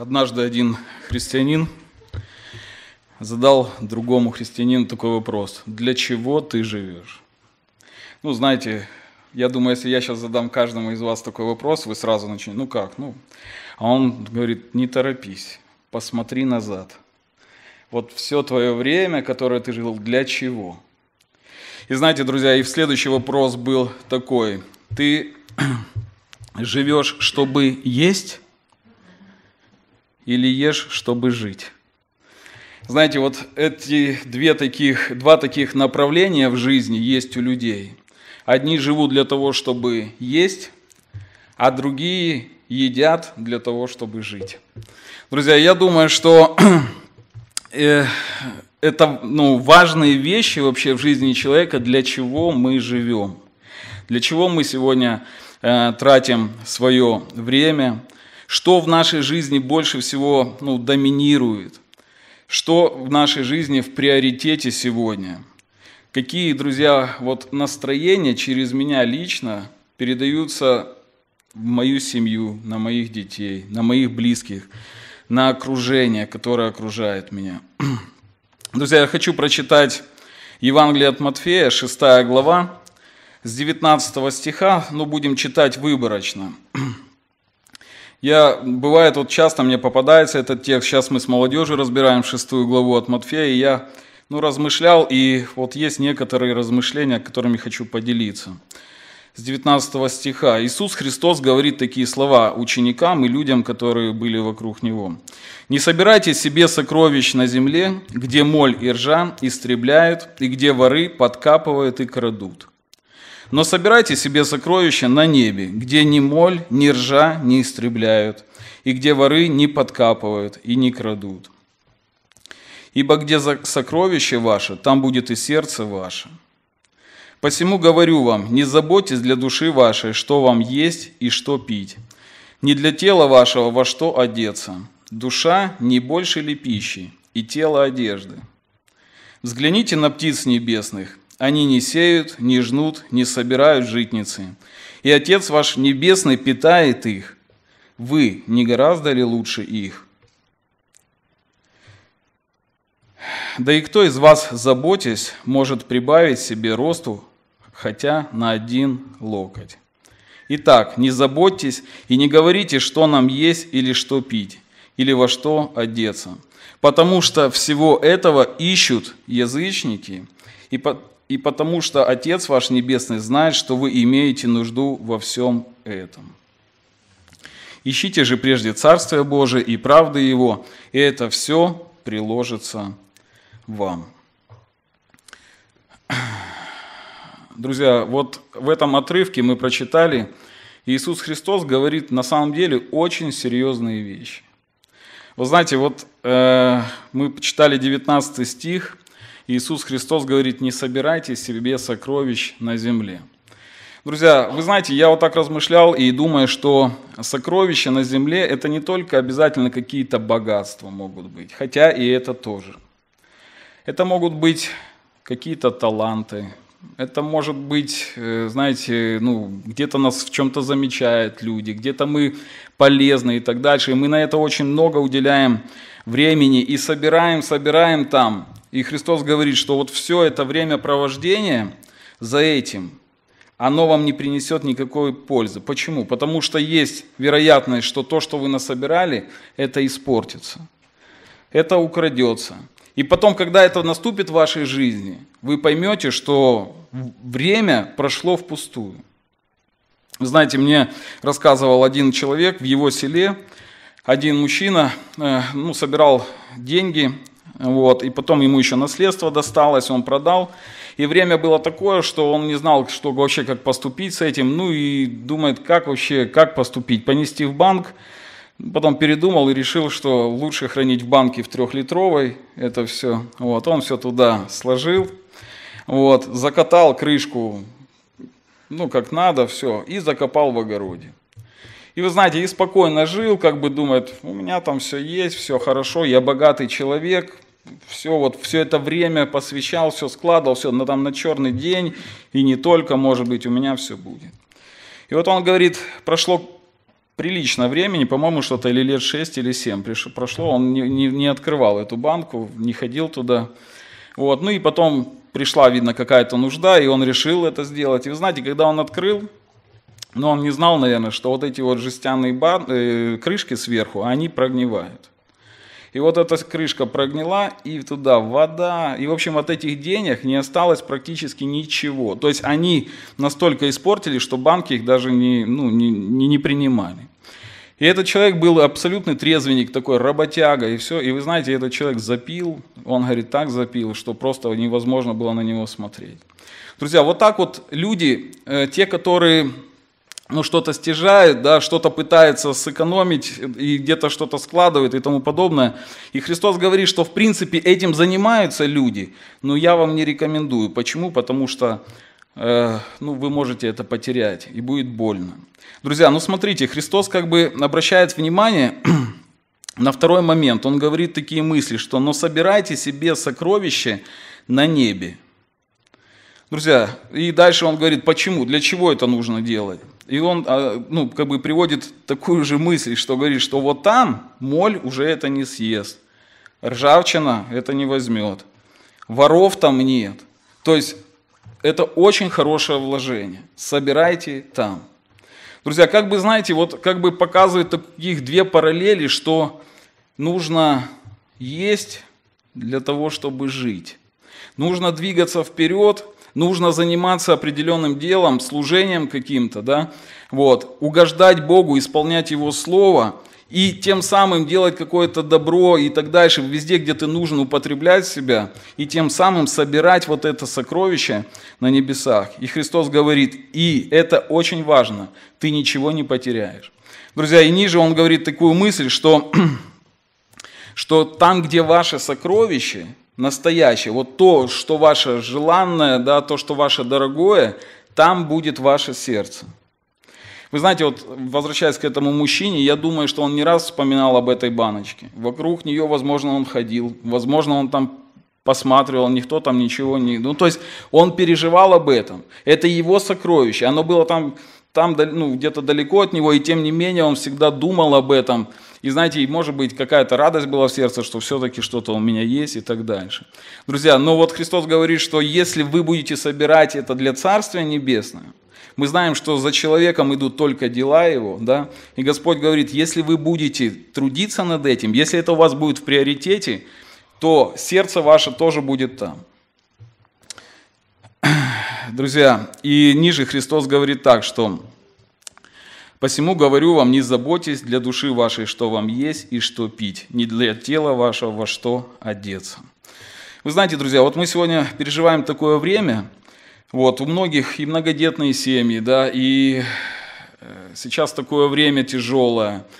Однажды один христианин задал другому христианину такой вопрос. Для чего ты живешь? Ну, знаете, я думаю, если я сейчас задам каждому из вас такой вопрос, вы сразу начнете, ну как, ну. А он говорит, не торопись, посмотри назад. Вот все твое время, которое ты жил, для чего? И знаете, друзья, и следующий вопрос был такой. Ты живешь, чтобы есть или ешь, чтобы жить. Знаете, вот эти две таких, два таких направления в жизни есть у людей. Одни живут для того, чтобы есть, а другие едят для того, чтобы жить. Друзья, я думаю, что э, это ну, важные вещи вообще в жизни человека, для чего мы живем, для чего мы сегодня э, тратим свое время, что в нашей жизни больше всего ну, доминирует, что в нашей жизни в приоритете сегодня, какие, друзья, вот настроения через меня лично передаются в мою семью, на моих детей, на моих близких, на окружение, которое окружает меня. Друзья, я хочу прочитать Евангелие от Матфея, 6 глава, с 19 стиха, но будем читать выборочно. Я, бывает, вот часто мне попадается этот текст, сейчас мы с молодежью разбираем шестую главу от Матфея, и я ну, размышлял, и вот есть некоторые размышления, которыми хочу поделиться. С 19 стиха. Иисус Христос говорит такие слова ученикам и людям, которые были вокруг Него. «Не собирайте себе сокровищ на земле, где моль и ржа истребляют, и где воры подкапывают и крадут. Но собирайте себе сокровища на небе, где ни моль, ни ржа не истребляют, и где воры не подкапывают и не крадут. Ибо где сокровище ваше, там будет и сердце ваше. Посему говорю вам, не заботьтесь для души вашей, что вам есть и что пить, не для тела вашего во что одеться. Душа не больше ли пищи, и тело одежды. Взгляните на птиц небесных, они не сеют, не жнут, не собирают житницы. И Отец ваш Небесный питает их. Вы не гораздо ли лучше их? Да и кто из вас, заботясь, может прибавить себе росту хотя на один локоть? Итак, не заботьтесь и не говорите, что нам есть или что пить, или во что одеться, потому что всего этого ищут язычники, и, по, и потому что Отец ваш Небесный знает, что вы имеете нужду во всем этом. Ищите же прежде Царствие Божие и правды Его, и это все приложится вам. Друзья, вот в этом отрывке мы прочитали, Иисус Христос говорит на самом деле очень серьезные вещи. Вы знаете, вот э, мы почитали 19 стих, Иисус Христос говорит, не собирайте себе сокровищ на земле. Друзья, вы знаете, я вот так размышлял и думаю, что сокровища на земле это не только обязательно какие-то богатства могут быть, хотя и это тоже. Это могут быть какие-то таланты, это может быть, э, знаете, ну, где-то нас в чем-то замечают люди, где-то мы полезны и так дальше. И мы на это очень много уделяем времени и собираем, собираем там. И Христос говорит, что вот все это время провождения за этим, оно вам не принесет никакой пользы. Почему? Потому что есть вероятность, что то, что вы насобирали, это испортится. Это украдется. И потом, когда это наступит в вашей жизни, вы поймете, что время прошло впустую. Вы знаете, мне рассказывал один человек в его селе, один мужчина э, ну, собирал деньги вот, и потом ему еще наследство досталось, он продал. И время было такое, что он не знал, что вообще как поступить с этим. Ну и думает, как вообще, как поступить, понести в банк. Потом передумал и решил, что лучше хранить в банке в трехлитровой это все. Вот, он все туда сложил, вот, закатал крышку, ну как надо, все, и закопал в огороде. И вы знаете, и спокойно жил, как бы думает, у меня там все есть, все хорошо, я богатый человек, все вот все это время посвящал, все складывал, все на, там, на черный день, и не только, может быть, у меня все будет. И вот он говорит, прошло прилично времени, по-моему, что-то или лет 6 или 7 прошло, он не, не, не открывал эту банку, не ходил туда. Вот, ну и потом пришла, видно, какая-то нужда, и он решил это сделать. И вы знаете, когда он открыл, но он не знал, наверное, что вот эти вот жестяные бан... э, крышки сверху, они прогнивают. И вот эта крышка прогнила, и туда вода. И, в общем, от этих денег не осталось практически ничего. То есть они настолько испортили, что банки их даже не, ну, не, не, принимали. И этот человек был абсолютный трезвенник, такой работяга, и все. И вы знаете, этот человек запил, он, говорит, так запил, что просто невозможно было на него смотреть. Друзья, вот так вот люди, э, те, которые ну, что-то стяжает, да, что-то пытается сэкономить и где-то что-то складывает и тому подобное. И Христос говорит, что в принципе этим занимаются люди, но я вам не рекомендую. Почему? Потому что э, ну, вы можете это потерять и будет больно. Друзья, ну смотрите, Христос как бы обращает внимание на второй момент. Он говорит такие мысли, что «но собирайте себе сокровища на небе». Друзья, и дальше он говорит, почему, для чего это нужно делать. И он а, ну, как бы приводит такую же мысль, что говорит, что вот там моль уже это не съест, ржавчина это не возьмет, воров там нет. То есть это очень хорошее вложение. Собирайте там. Друзья, как бы знаете, вот как бы показывает таких две параллели, что нужно есть для того, чтобы жить. Нужно двигаться вперед, нужно заниматься определенным делом, служением каким-то, да, вот, угождать Богу, исполнять Его Слово – и тем самым делать какое-то добро и так дальше, везде, где ты нужен, употреблять себя, и тем самым собирать вот это сокровище на небесах. И Христос говорит, и это очень важно, ты ничего не потеряешь. Друзья, и ниже он говорит такую мысль, что, что там, где ваше сокровище, настоящее, вот то, что ваше желанное, да, то, что ваше дорогое, там будет ваше сердце. Вы знаете, вот возвращаясь к этому мужчине, я думаю, что он не раз вспоминал об этой баночке. Вокруг нее, возможно, он ходил, возможно, он там посматривал, никто там ничего не... Ну, то есть он переживал об этом. Это его сокровище. Оно было там там ну, где-то далеко от него, и тем не менее он всегда думал об этом. И знаете, может быть, какая-то радость была в сердце, что все-таки что-то у меня есть и так дальше. Друзья, но вот Христос говорит, что если вы будете собирать это для Царствия Небесного, мы знаем, что за человеком идут только дела его, да, и Господь говорит, если вы будете трудиться над этим, если это у вас будет в приоритете, то сердце ваше тоже будет там. Друзья, и ниже Христос говорит так, что «Посему говорю вам, не заботьтесь для души вашей, что вам есть и что пить, не для тела вашего, во что одеться». Вы знаете, друзья, вот мы сегодня переживаем такое время, вот, у многих и многодетные семьи, да, и э, сейчас такое время тяжелое –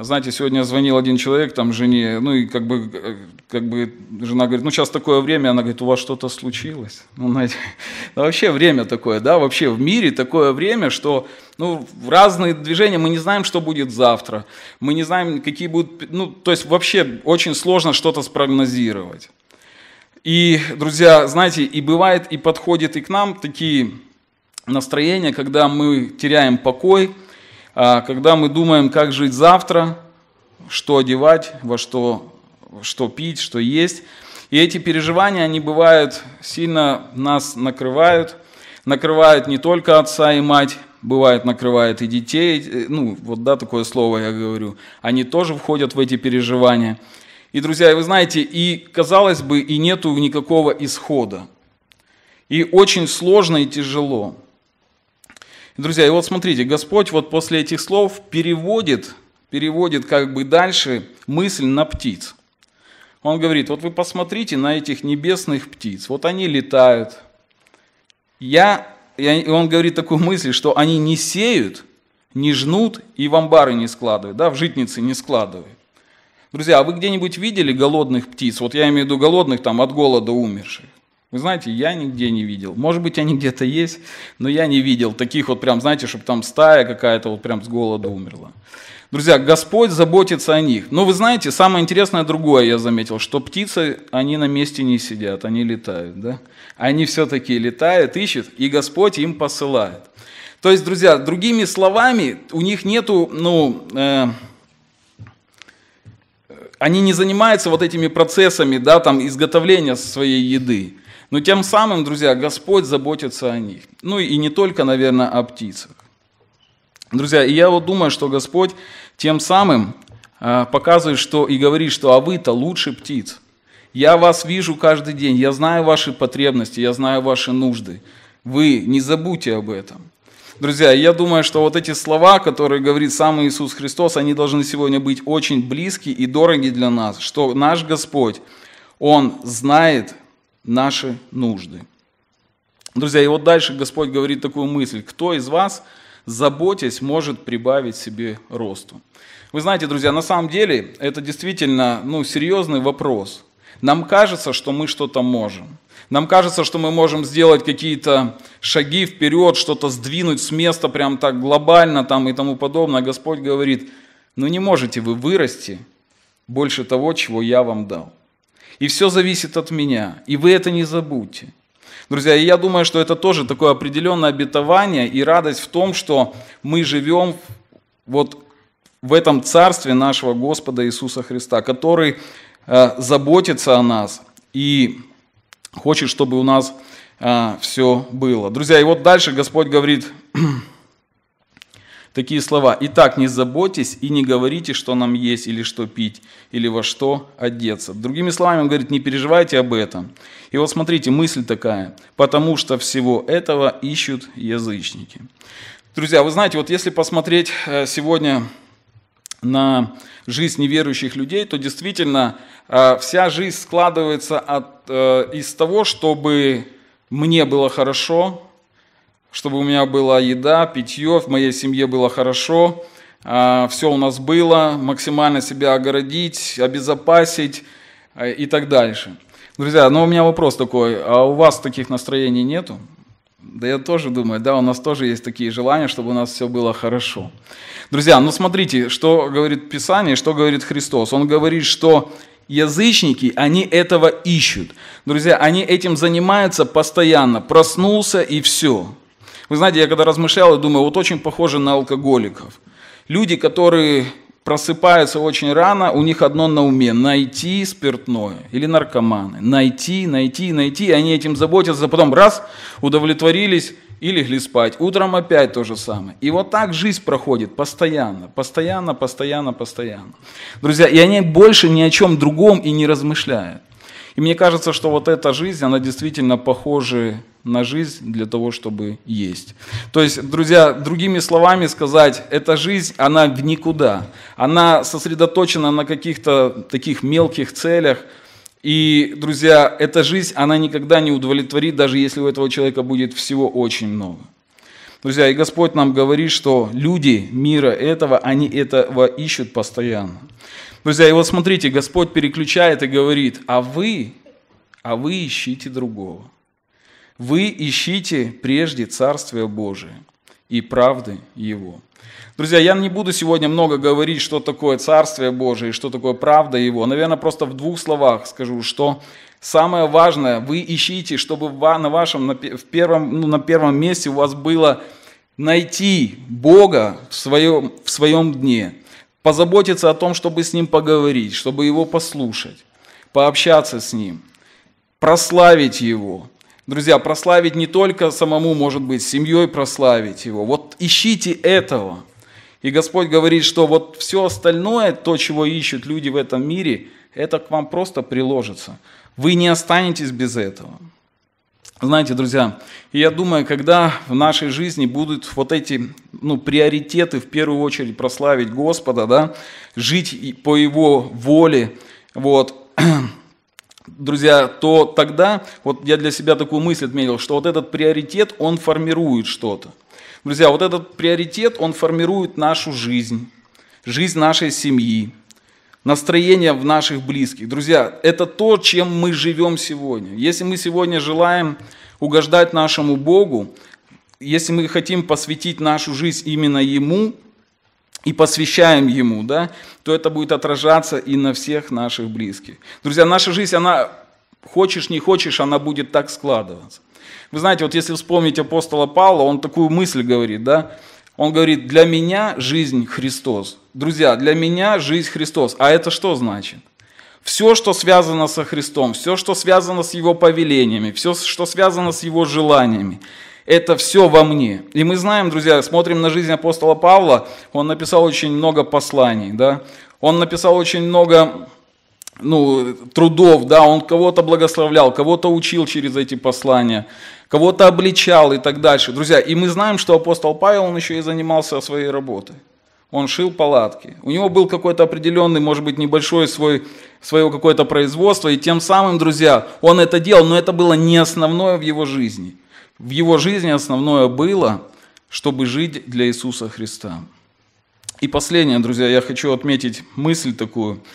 знаете, сегодня звонил один человек, там, жене, ну и как бы, как бы жена говорит, ну сейчас такое время, она говорит, у вас что-то случилось. Ну, знаете, да ну, вообще время такое, да, вообще в мире такое время, что, ну, разные движения, мы не знаем, что будет завтра, мы не знаем, какие будут, ну, то есть вообще очень сложно что-то спрогнозировать. И, друзья, знаете, и бывает, и подходит и к нам такие настроения, когда мы теряем покой, а, когда мы думаем, как жить завтра, что одевать, во что, что пить, что есть. И эти переживания, они бывают, сильно нас накрывают. Накрывают не только отца и мать, бывает накрывает и детей. Ну, вот да, такое слово я говорю. Они тоже входят в эти переживания. И, друзья, вы знаете, и, казалось бы, и нету никакого исхода. И очень сложно и тяжело. Друзья, и вот смотрите, Господь вот после этих слов переводит, переводит как бы дальше мысль на птиц. Он говорит, вот вы посмотрите на этих небесных птиц, вот они летают. Я, и он говорит такую мысль, что они не сеют, не жнут и в амбары не складывают, да, в житницы не складывают. Друзья, а вы где-нибудь видели голодных птиц? Вот я имею в виду голодных, там, от голода умерших. Вы знаете, я нигде не видел. Может быть, они где-то есть, но я не видел таких вот прям, знаете, чтобы там стая какая-то вот прям с голода умерла. Друзья, Господь заботится о них. Но вы знаете, самое интересное другое я заметил, что птицы, они на месте не сидят, они летают, да? Они все-таки летают, ищут, и Господь им посылает. То есть, друзья, другими словами, у них нету, ну, э, они не занимаются вот этими процессами, да, там, изготовления своей еды. Но тем самым, друзья, Господь заботится о них. Ну и не только, наверное, о птицах. Друзья, и я вот думаю, что Господь тем самым а, показывает, что и говорит, что а вы-то лучше птиц. Я вас вижу каждый день, я знаю ваши потребности, я знаю ваши нужды. Вы не забудьте об этом. Друзья, я думаю, что вот эти слова, которые говорит сам Иисус Христос, они должны сегодня быть очень близки и дороги для нас, что наш Господь, Он знает наши нужды. Друзья, и вот дальше Господь говорит такую мысль. Кто из вас, заботясь, может прибавить себе росту? Вы знаете, друзья, на самом деле это действительно ну, серьезный вопрос. Нам кажется, что мы что-то можем. Нам кажется, что мы можем сделать какие-то шаги вперед, что-то сдвинуть с места прям так глобально там и тому подобное. А Господь говорит, ну не можете вы вырасти больше того, чего я вам дал. И все зависит от меня. И вы это не забудьте. Друзья, и я думаю, что это тоже такое определенное обетование и радость в том, что мы живем вот в этом царстве нашего Господа Иисуса Христа, который э, заботится о нас и хочет, чтобы у нас э, все было. Друзья, и вот дальше Господь говорит, Такие слова «Итак, не заботьтесь и не говорите, что нам есть или что пить, или во что одеться». Другими словами, он говорит, не переживайте об этом. И вот смотрите, мысль такая, потому что всего этого ищут язычники. Друзья, вы знаете, вот если посмотреть э, сегодня на жизнь неверующих людей, то действительно э, вся жизнь складывается от, э, из того, чтобы мне было хорошо, чтобы у меня была еда, питье, в моей семье было хорошо, а, все у нас было, максимально себя огородить, обезопасить а, и так дальше. Друзья, ну у меня вопрос такой, а у вас таких настроений нету? Да я тоже думаю, да, у нас тоже есть такие желания, чтобы у нас все было хорошо. Друзья, ну смотрите, что говорит Писание, что говорит Христос. Он говорит, что язычники, они этого ищут. Друзья, они этим занимаются постоянно. Проснулся и все. Вы знаете, я когда размышлял, я думаю, вот очень похоже на алкоголиков. Люди, которые просыпаются очень рано, у них одно на уме – найти спиртное. Или наркоманы. Найти, найти, найти. Они этим заботятся, а потом раз, удовлетворились и легли спать. Утром опять то же самое. И вот так жизнь проходит постоянно, постоянно, постоянно, постоянно. Друзья, и они больше ни о чем другом и не размышляют. И мне кажется, что вот эта жизнь, она действительно похожа на жизнь для того, чтобы есть. То есть, друзья, другими словами сказать, эта жизнь, она в никуда. Она сосредоточена на каких-то таких мелких целях. И, друзья, эта жизнь, она никогда не удовлетворит, даже если у этого человека будет всего очень много. Друзья, и Господь нам говорит, что люди мира этого, они этого ищут постоянно. Друзья, и вот смотрите, Господь переключает и говорит, а вы, а вы ищите другого. Вы ищите прежде Царствие Божие и правды Его. Друзья, я не буду сегодня много говорить, что такое Царствие Божие и что такое правда Его. Наверное, просто в двух словах скажу, что самое важное, вы ищите, чтобы на вашем, в первом, ну, на первом месте у вас было найти Бога в своем, в своем дне – позаботиться о том, чтобы с ним поговорить, чтобы его послушать, пообщаться с ним, прославить его. Друзья, прославить не только самому, может быть, семьей прославить его. Вот ищите этого. И Господь говорит, что вот все остальное, то, чего ищут люди в этом мире, это к вам просто приложится. Вы не останетесь без этого. Знаете, друзья, я думаю, когда в нашей жизни будут вот эти ну, приоритеты, в первую очередь прославить Господа, да, жить по Его воле, вот, друзья, то тогда, вот я для себя такую мысль отметил, что вот этот приоритет, он формирует что-то. Друзья, вот этот приоритет, он формирует нашу жизнь, жизнь нашей семьи, настроение в наших близких. Друзья, это то, чем мы живем сегодня. Если мы сегодня желаем угождать нашему Богу, если мы хотим посвятить нашу жизнь именно Ему и посвящаем Ему, да, то это будет отражаться и на всех наших близких. Друзья, наша жизнь, она, хочешь не хочешь, она будет так складываться. Вы знаете, вот если вспомнить апостола Павла, он такую мысль говорит, да, он говорит, для меня жизнь Христос. Друзья, для меня жизнь Христос. А это что значит? Все, что связано со Христом, все, что связано с Его повелениями, все, что связано с Его желаниями, это все во мне. И мы знаем, друзья, смотрим на жизнь апостола Павла, он написал очень много посланий, да? он написал очень много ну, трудов, да, он кого-то благословлял, кого-то учил через эти послания, кого-то обличал и так дальше. Друзья, и мы знаем, что апостол Павел, он еще и занимался своей работой. Он шил палатки. У него был какой-то определенный, может быть, небольшой свой, свое какое-то производство. И тем самым, друзья, он это делал, но это было не основное в его жизни. В его жизни основное было, чтобы жить для Иисуса Христа. И последнее, друзья, я хочу отметить мысль такую –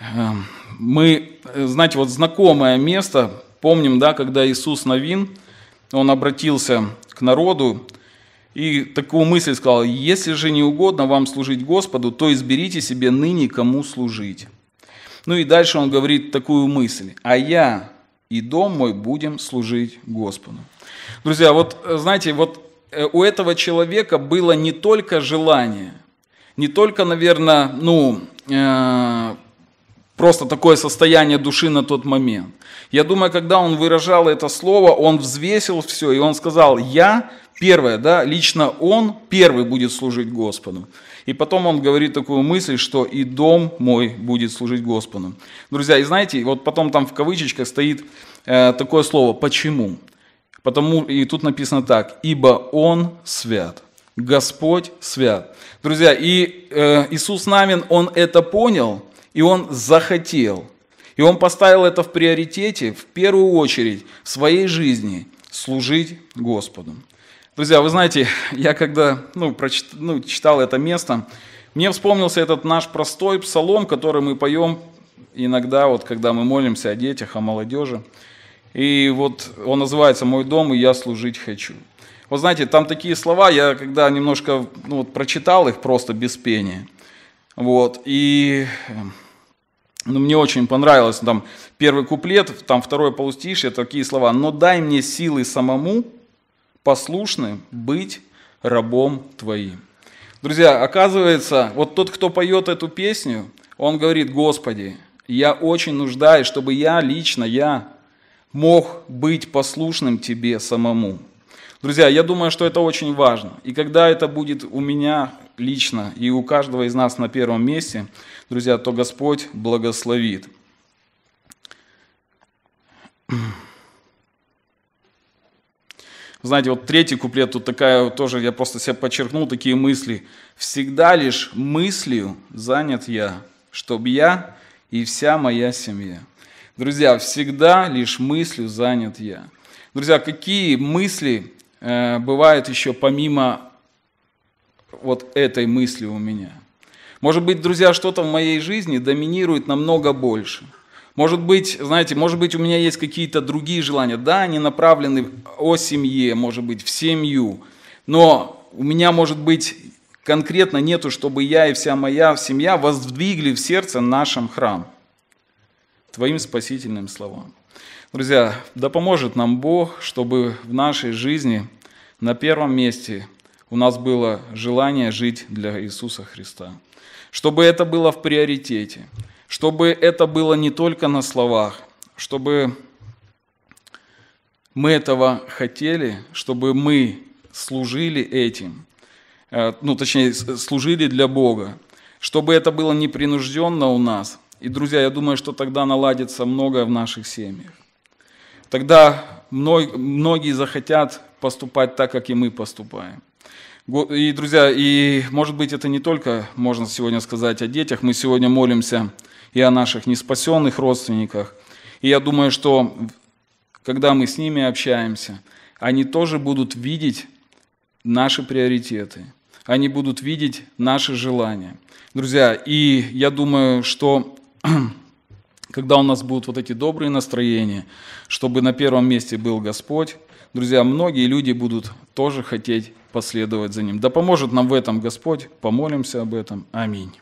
Эм, мы, э, знаете, вот знакомое место, помним, да, когда Иисус Новин, он обратился к народу и такую мысль сказал, если же не угодно вам служить Господу, то изберите себе ныне, кому служить. Ну и дальше он говорит такую мысль, а я и дом мой будем служить Господу. Друзья, вот э, знаете, вот Э, у этого человека было не только желание, не только, наверное, ну, э, просто такое состояние души на тот момент. Я думаю, когда он выражал это слово, он взвесил все, и он сказал, я первое, да, лично он первый будет служить Господу. И потом он говорит такую мысль, что и дом мой будет служить Господу. Друзья, и знаете, вот потом там в кавычечках стоит э, такое слово «почему?». Потому и тут написано так, ибо Он свят. Господь свят. Друзья, и э, Иисус Навин, Он это понял, и Он захотел. И Он поставил это в приоритете, в первую очередь, в своей жизни, служить Господу. Друзья, вы знаете, я когда ну, прочит, ну, читал это место, мне вспомнился этот наш простой псалом, который мы поем иногда, вот когда мы молимся о детях, о молодежи. И вот он называется «Мой дом, и я служить хочу». Вот знаете, там такие слова, я когда немножко ну, вот, прочитал их просто без пения, вот, и ну, мне очень понравилось, там первый куплет, там второе полустишье, такие слова, «Но дай мне силы самому послушным быть рабом твоим». Друзья, оказывается, вот тот, кто поет эту песню, он говорит, «Господи, я очень нуждаюсь, чтобы я лично, я мог быть послушным тебе самому. Друзья, я думаю, что это очень важно. И когда это будет у меня лично и у каждого из нас на первом месте, друзья, то Господь благословит. Знаете, вот третий куплет, тут такая тоже, я просто себя подчеркнул такие мысли. «Всегда лишь мыслью занят я, чтобы я и вся моя семья». Друзья, всегда лишь мыслью занят я. Друзья, какие мысли э, бывают еще помимо вот этой мысли у меня? Может быть, друзья, что-то в моей жизни доминирует намного больше. Может быть, знаете, может быть, у меня есть какие-то другие желания. Да, они направлены о семье, может быть, в семью. Но у меня, может быть, конкретно нету, чтобы я и вся моя семья воздвигли в сердце нашем храм. Твоим спасительным словам. Друзья, да поможет нам Бог, чтобы в нашей жизни на первом месте у нас было желание жить для Иисуса Христа. Чтобы это было в приоритете, чтобы это было не только на словах, чтобы мы этого хотели, чтобы мы служили этим, э, ну точнее, служили для Бога, чтобы это было непринужденно у нас – и, друзья, я думаю, что тогда наладится многое в наших семьях. Тогда многие захотят поступать так, как и мы поступаем. И, друзья, и, может быть, это не только, можно сегодня сказать, о детях. Мы сегодня молимся и о наших неспасенных родственниках. И я думаю, что когда мы с ними общаемся, они тоже будут видеть наши приоритеты. Они будут видеть наши желания. Друзья, и я думаю, что когда у нас будут вот эти добрые настроения, чтобы на первом месте был Господь, друзья, многие люди будут тоже хотеть последовать за Ним. Да поможет нам в этом Господь, помолимся об этом. Аминь.